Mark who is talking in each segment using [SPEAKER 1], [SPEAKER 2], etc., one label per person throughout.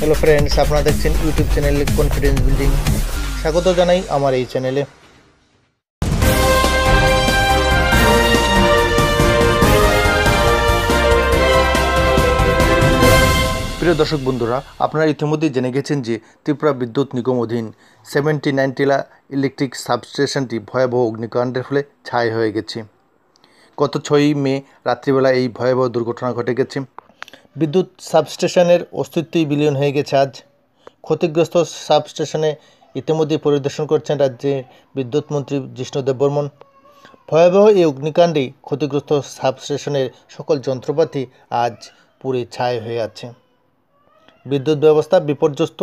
[SPEAKER 1] hello friends আপনারা দেখছেন YouTube channel confidence building স্বাগত জানাই আমার এই চ্যানেলে প্রিয় দর্শক বন্ধুরা আপনারা ইতিমধ্যেই জেনে গেছেন যে ত্রিপুরা বিদ্যুৎ নিগম অধীন সেভেন্টি নাইন টিলা ইলেকট্রিক সাবস্টেশনটি ভয়াবহ অগ্নিকাণ্ডের ফলে ছাই হয়ে গেছে গত ছয়ই মে রাত্রিবেলা এই ভয়াবহ দুর্ঘটনা ঘটে গেছে বিদ্যুৎ সাবস্টেশনের অস্তিত্বই বিলীন হয়ে গেছে আজ ক্ষতিগ্রস্ত সাবস্টেশনে ইতিমধ্যে পরিদর্শন করছেন রাজ্যের বিদ্যুৎমন্ত্রী মন্ত্রী জিষ্ণু দেববর্মন ভয়াবহ এই অগ্নিকাণ্ডে ক্ষতিগ্রস্ত সাবস্টেশনের সকল যন্ত্রপাতি আজ পুরে ছায় হয়ে আছে বিদ্যুৎ ব্যবস্থা বিপর্যস্ত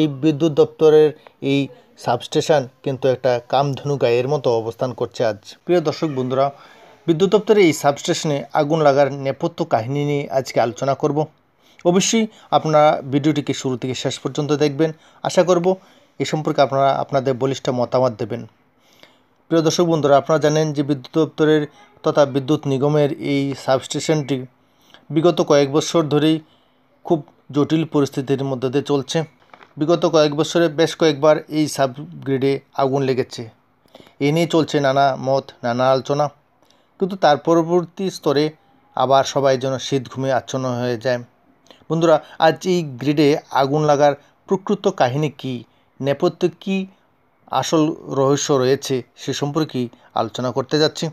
[SPEAKER 1] এই বিদ্যুৎ দপ্তরের এই সাবস্টেশন কিন্তু একটা কামধনু গায়ের মতো অবস্থান করছে আজ প্রিয় দর্শক বন্ধুরা বিদ্যুৎ দপ্তরের এই সাবস্টেশনে আগুন লাগার নেপথ্য কাহিনী নিয়ে আজকে আলোচনা করব অবশ্যই আপনারা ভিডিওটিকে শুরু থেকে শেষ পর্যন্ত দেখবেন আশা করব এ সম্পর্কে আপনারা আপনাদের বলিষ্ঠ মতামত দেবেন প্রিয় দর্শক বন্ধুরা আপনারা জানেন যে বিদ্যুৎ দপ্তরের তথা বিদ্যুৎ নিগমের এই সাবস্টেশনটি বিগত কয়েক বছর ধরেই খুব জটিল পরিস্থিতির মধ্যে দিয়ে চলছে বিগত কয়েক বছরে বেশ কয়েকবার এই সাবগ্রিডে আগুন লেগেছে এ নিয়ে চলছে নানা মত নানা আলোচনা কিন্তু তার পরবর্তী স্তরে আবার সবাই যেন শীত ঘুমে আচ্ছন্ন হয়ে যায় বন্ধুরা আজ এই গ্রিডে আগুন লাগার প্রকৃত কাহিনী কি নেপথ্যে কী আসল রহস্য রয়েছে সে সম্পর্কে আলোচনা করতে যাচ্ছি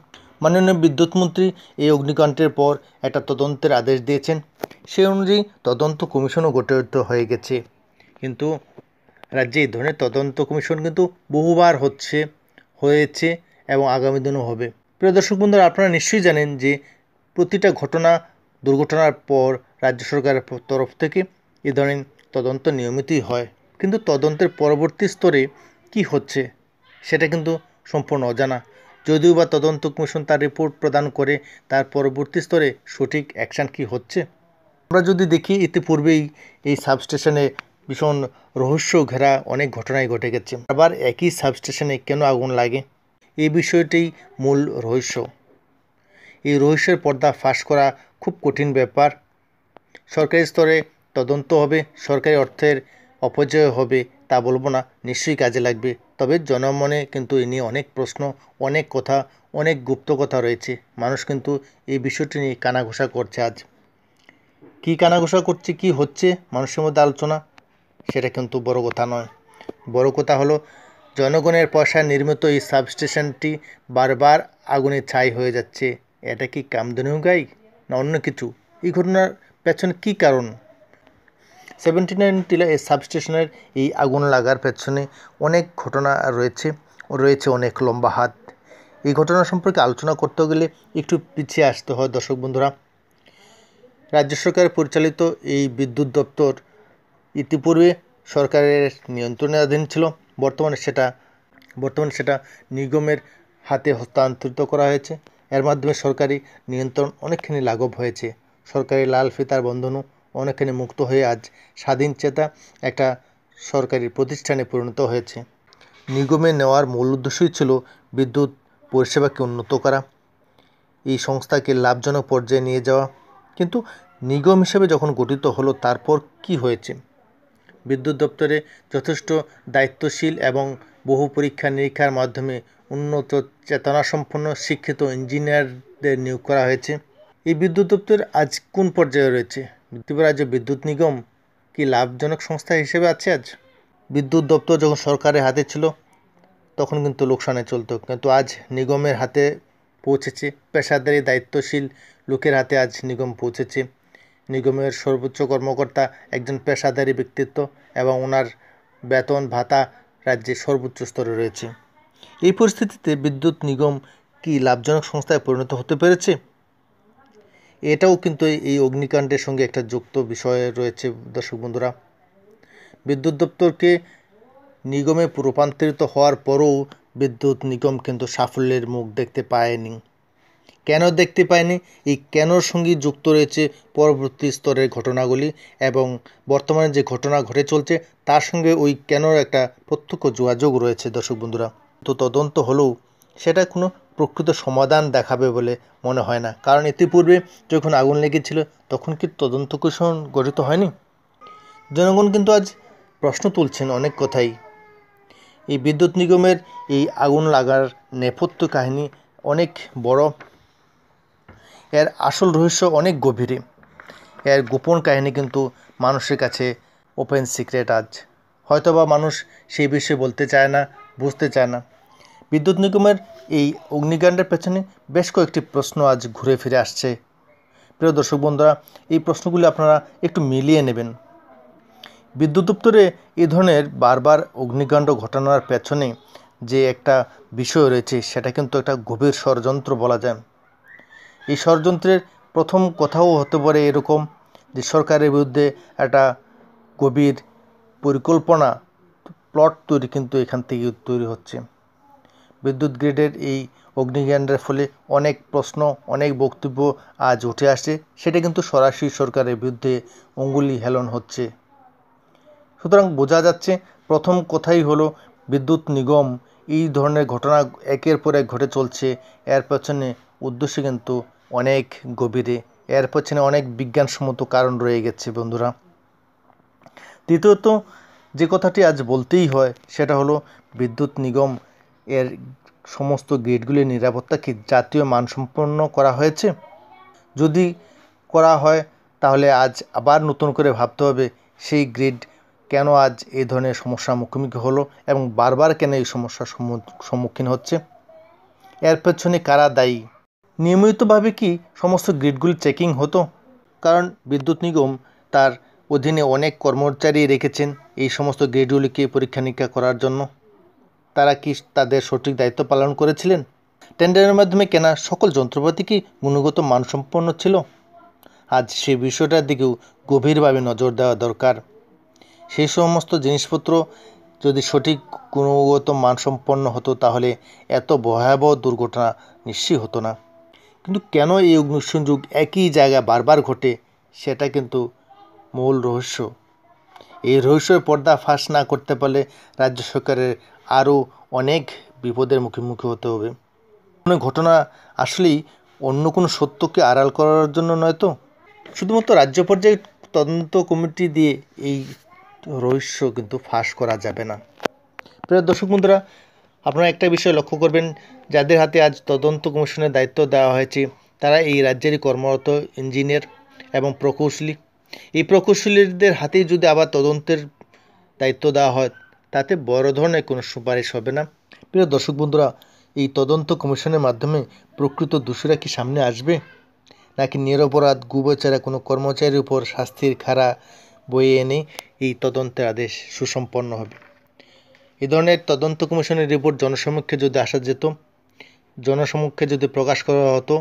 [SPEAKER 1] মাননীয় বিদ্যুৎমন্ত্রী এই অগ্নিকাণ্ডের পর একটা তদন্তের আদেশ দিয়েছেন সেই অনুযায়ী তদন্ত কমিশনও গঠিত হয়ে গেছে কিন্তু রাজ্যে এই ধরনের তদন্ত কমিশন কিন্তু বহুবার হচ্ছে হয়েছে এবং আগামী দিনও হবে প্রিয় দর্শক বন্ধুরা আপনারা নিশ্চয়ই জানেন যে প্রতিটা ঘটনা দুর্ঘটনার পর রাজ্য সরকারের তরফ থেকে এ ধরনের তদন্ত নিয়মিতই হয় কিন্তু তদন্তের পরবর্তী স্তরে কি হচ্ছে সেটা কিন্তু সম্পূর্ণ অজানা যদিও বা তদন্ত কমিশন তার রিপোর্ট প্রদান করে তার পরবর্তী স্তরে সঠিক অ্যাকশান কি হচ্ছে আমরা যদি দেখি ইতিপূর্বেই এই সাবস্টেশনে ভীষণ রহস্য ঘেরা অনেক ঘটনাই ঘটে গেছে আবার একই সাবস্টেশনে কেন আগুন লাগে এই বিষয়টি মূল রহস্য এই রহস্যের পর্দা ফাঁস করা খুব কঠিন ব্যাপার সরকারি স্তরে তদন্ত হবে সরকারি অর্থের অপচয় হবে তা বলবো না নিশ্চয়ই কাজে লাগবে তবে জনমনে কিন্তু এ নিয়ে অনেক প্রশ্ন অনেক কথা অনেক গুপ্ত কথা রয়েছে মানুষ কিন্তু এই বিষয়টি নিয়ে কানাঘোষা করছে আজ কী কানাঘোষা করছে কি হচ্ছে মানুষের মধ্যে আলোচনা সেটা কিন্তু বড় কথা নয় বড় কথা হলো জনগণের পয়সা নির্মিত এই সাবস্টেশনটি বারবার আগুনে ছাই হয়ে যাচ্ছে এটা কি গাই না অন্য কিছু এই ঘটনার পেছনে কী কারণ সেভেন্টি নাইন টিলা এই সাবস্টেশনের এই আগুন লাগার পেছনে অনেক ঘটনা রয়েছে রয়েছে অনেক লম্বা হাত এই ঘটনা সম্পর্কে আলোচনা করতে গেলে একটু পিছিয়ে আসতে হয় দর্শক বন্ধুরা রাজ্য সরকার পরিচালিত এই বিদ্যুৎ দপ্তর ইতিপূর্বে সরকারের নিয়ন্ত্রণাধীন ছিল বর্তমানে সেটা বর্তমানে সেটা নিগমের হাতে হস্তান্তরিত করা হয়েছে এর মাধ্যমে সরকারি নিয়ন্ত্রণ অনেকখানি লাঘব হয়েছে সরকারি লাল ফিতার বন্ধনও অনেকখানি মুক্ত হয়ে আজ স্বাধীন চেতা একটা সরকারি প্রতিষ্ঠানে পরিণত হয়েছে নিগমে নেওয়ার মূল উদ্দেশ্যই ছিল বিদ্যুৎ পরিষেবাকে উন্নত করা এই সংস্থাকে লাভজনক পর্যায়ে নিয়ে যাওয়া কিন্তু নিগম হিসেবে যখন গঠিত হলো তারপর কি হয়েছে বিদ্যুৎ দপ্তরে যথেষ্ট দায়িত্বশীল এবং বহু পরীক্ষা নিরীক্ষার মাধ্যমে উন্নত চেতনাসম্পন্ন শিক্ষিত ইঞ্জিনিয়ারদের নিয়োগ করা হয়েছে এই বিদ্যুৎ দপ্তর আজ কোন পর্যায়ে রয়েছে ত্রিপুরা রাজ্য বিদ্যুৎ নিগম কি লাভজনক সংস্থা হিসেবে আছে আজ বিদ্যুৎ দপ্তর যখন সরকারের হাতে ছিল তখন কিন্তু লোকসানে চলতো কিন্তু আজ নিগমের হাতে পৌঁছেছে পেশাদারি দায়িত্বশীল লোকের হাতে আজ নিগম পৌঁছেছে নিগমের সর্বোচ্চ কর্মকর্তা একজন পেশাদারী ব্যক্তিত্ব এবং ওনার বেতন ভাতা রাজ্যের সর্বোচ্চ স্তরে রয়েছে এই পরিস্থিতিতে বিদ্যুৎ নিগম কি লাভজনক সংস্থায় পরিণত হতে পেরেছে এটাও কিন্তু এই অগ্নিকাণ্ডের সঙ্গে একটা যুক্ত বিষয় রয়েছে দর্শক বন্ধুরা বিদ্যুৎ দপ্তরকে নিগমে রূপান্তরিত হওয়ার পরও বিদ্যুৎ নিগম কিন্তু সাফল্যের মুখ দেখতে পায়নি কেন দেখতে পায়নি এই কেনর সঙ্গে যুক্ত রয়েছে পরবর্তী স্তরের ঘটনাগুলি এবং বর্তমানে যে ঘটনা ঘটে চলছে তার সঙ্গে ওই কেনর একটা প্রত্যক্ষ যোগাযোগ রয়েছে দর্শক বন্ধুরা তো তদন্ত হলেও সেটা কোনো প্রকৃত সমাধান দেখাবে বলে মনে হয় না কারণ ইতিপূর্বে যখন আগুন লেগেছিল তখন কি তদন্ত কুশন গঠিত হয়নি জনগণ কিন্তু আজ প্রশ্ন তুলছেন অনেক কথাই এই বিদ্যুৎ নিগমের এই আগুন লাগার নেপথ্য কাহিনী অনেক বড় এর আসল রহস্য অনেক গভীরে এর গোপন কাহিনী কিন্তু মানুষের কাছে ওপেন সিক্রেট আজ হয়তোবা মানুষ সেই বিষয়ে বলতে চায় না বুঝতে চায় না বিদ্যুৎ নিগমের এই অগ্নিকাণ্ডের পেছনে বেশ কয়েকটি প্রশ্ন আজ ঘুরে ফিরে আসছে প্রিয় দর্শক বন্ধুরা এই প্রশ্নগুলি আপনারা একটু মিলিয়ে নেবেন বিদ্যুৎ দপ্তরে এ ধরনের বারবার অগ্নিকাণ্ড ঘটানোর পেছনে যে একটা বিষয় রয়েছে সেটা কিন্তু একটা গভীর ষড়যন্ত্র বলা যায় এই ষড়যন্ত্রের প্রথম কথাও হতে পারে এরকম যে সরকারের বিরুদ্ধে একটা গভীর পরিকল্পনা প্লট তৈরি কিন্তু এখান থেকে তৈরি হচ্ছে বিদ্যুৎ গ্রিডের এই অগ্নিকাণ্ডের ফলে অনেক প্রশ্ন অনেক বক্তব্য আজ উঠে আসে সেটা কিন্তু সরাসরি সরকারের বিরুদ্ধে অঙ্গুলি হেলন হচ্ছে সুতরাং বোঝা যাচ্ছে প্রথম কথাই হলো বিদ্যুৎ নিগম এই ধরনের ঘটনা একের পর এক ঘটে চলছে এর পেছনে উদ্দেশ্য কিন্তু অনেক গভীরে এর পেছনে অনেক বিজ্ঞানসম্মত কারণ রয়ে গেছে বন্ধুরা দ্বিতীয়ত যে কথাটি আজ বলতেই হয় সেটা হলো বিদ্যুৎ নিগম এর সমস্ত গেটগুলির নিরাপত্তা কি জাতীয় মানসম্পন্ন করা হয়েছে যদি করা হয় তাহলে আজ আবার নতুন করে ভাবতে হবে সেই গ্রিড কেন আজ এই ধরনের সমস্যার মুখোমুখি হলো এবং বারবার কেন এই সমস্যার সম্মুখীন হচ্ছে এর পেছনে কারা দায়ী নিয়মিতভাবে কি সমস্ত গ্রিডগুলি চেকিং হতো কারণ বিদ্যুৎ নিগম তার অধীনে অনেক কর্মচারী রেখেছেন এই সমস্ত গ্রিডগুলিকে পরীক্ষা নিরীক্ষা করার জন্য তারা কি তাদের সঠিক দায়িত্ব পালন করেছিলেন টেন্ডারের মাধ্যমে কেনা সকল যন্ত্রপাতি কি গুণগত মানসম্পন্ন ছিল আজ সেই বিষয়টার দিকেও গভীরভাবে নজর দেওয়া দরকার সেই সমস্ত জিনিসপত্র যদি সঠিক গুণগত মানসম্পন্ন হতো তাহলে এত ভয়াবহ দুর্ঘটনা নিশ্চয়ই হতো না কিন্তু কেন এই অগ্নিসংযোগ একই জায়গায় বারবার ঘটে সেটা কিন্তু মূল রহস্য এই রহস্যের পর্দা ফাঁস না করতে পারলে রাজ্য সরকারের আরও অনেক বিপদের মুখোমুখি হতে হবে কোনো ঘটনা আসলেই অন্য কোনো সত্যকে আড়াল করার জন্য নয় তো শুধুমাত্র রাজ্য পর্যায়ে তদন্ত কমিটি দিয়ে এই রহস্য কিন্তু ফাঁস করা যাবে না প্রিয় দর্শক বন্ধুরা আপনারা একটা বিষয় লক্ষ্য করবেন যাদের হাতে আজ তদন্ত কমিশনের দায়িত্ব দেওয়া হয়েছে তারা এই রাজ্যেরই কর্মরত ইঞ্জিনিয়ার এবং প্রকৌশলী এই প্রকৌশলীদের হাতেই যদি আবার তদন্তের দায়িত্ব দেওয়া হয় তাতে বড় ধরনের কোনো সুপারিশ হবে না প্রিয় দর্শক বন্ধুরা এই তদন্ত কমিশনের মাধ্যমে প্রকৃত দোষীরা কি সামনে আসবে নাকি নিরপরাধ গুবচারা কোনো কর্মচারীর উপর শাস্তির খাড়া বয়ে এনে এই তদন্তের আদেশ সুসম্পন্ন হবে এ ধরনের তদন্ত কমিশনের রিপোর্ট জনসমক্ষে যদি আসা যেত জনসমক্ষে যদি প্রকাশ করা হতো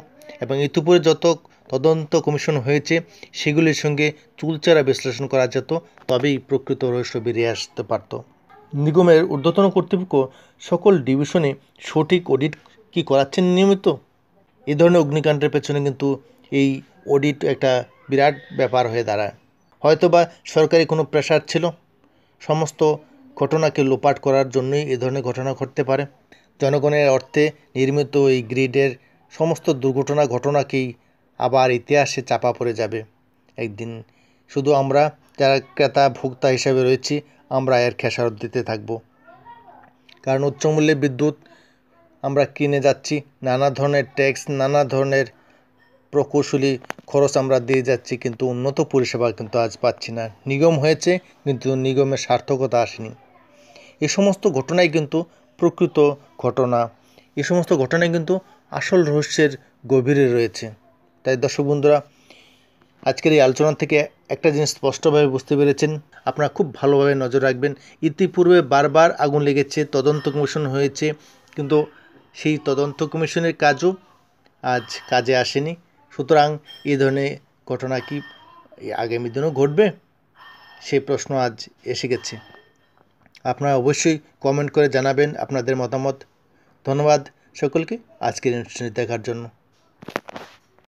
[SPEAKER 1] এবং ইতিপূর্বে যত তদন্ত কমিশন হয়েছে সেগুলির সঙ্গে চুলচেরা বিশ্লেষণ করা যেত তবেই প্রকৃত রহস্য বেরিয়ে আসতে পারত নিগমের ঊর্ধ্বতন কর্তৃপক্ষ সকল ডিভিশনে সঠিক অডিট কি করাচ্ছেন নিয়মিত এ ধরনের অগ্নিকাণ্ডের পেছনে কিন্তু এই অডিট একটা বিরাট ব্যাপার হয়ে দাঁড়ায় হয়তোবা সরকারি কোনো প্রেশার ছিল সমস্ত ঘটনাকে লোপাট করার জন্যই এ ধরনের ঘটনা ঘটতে পারে জনগণের অর্থে নির্মিত এই গ্রিডের সমস্ত দুর্ঘটনা ঘটনাকেই আবার ইতিহাসে চাপা পড়ে যাবে একদিন শুধু আমরা যারা ক্রেতা ভোক্তা হিসাবে রয়েছি আমরা এর খেসারত দিতে থাকব কারণ উচ্চমূল্যে বিদ্যুৎ আমরা কিনে যাচ্ছি নানা ধরনের ট্যাক্স নানা ধরনের প্রকৌশলী খরচ আমরা দিয়ে যাচ্ছি কিন্তু উন্নত পরিষেবা কিন্তু আজ পাচ্ছি না নিগম হয়েছে কিন্তু নিগমের সার্থকতা আসেনি এ সমস্ত ঘটনাই কিন্তু প্রকৃত ঘটনা এ সমস্ত ঘটনাই কিন্তু আসল রহস্যের গভীরে রয়েছে তাই দর্শক বন্ধুরা আজকের এই আলোচনা থেকে একটা জিনিস স্পষ্টভাবে বুঝতে পেরেছেন আপনারা খুব ভালোভাবে নজর রাখবেন ইতিপূর্বে বারবার আগুন লেগেছে তদন্ত কমিশন হয়েছে কিন্তু সেই তদন্ত কমিশনের কাজও আজ কাজে আসেনি সুতরাং এই ধরনের ঘটনা কি আগামী দিনও ঘটবে সেই প্রশ্ন আজ এসে গেছে আপনারা অবশ্যই কমেন্ট করে জানাবেন আপনাদের মতামত ধন্যবাদ সকলকে আজকের অনুষ্ঠানে দেখার জন্য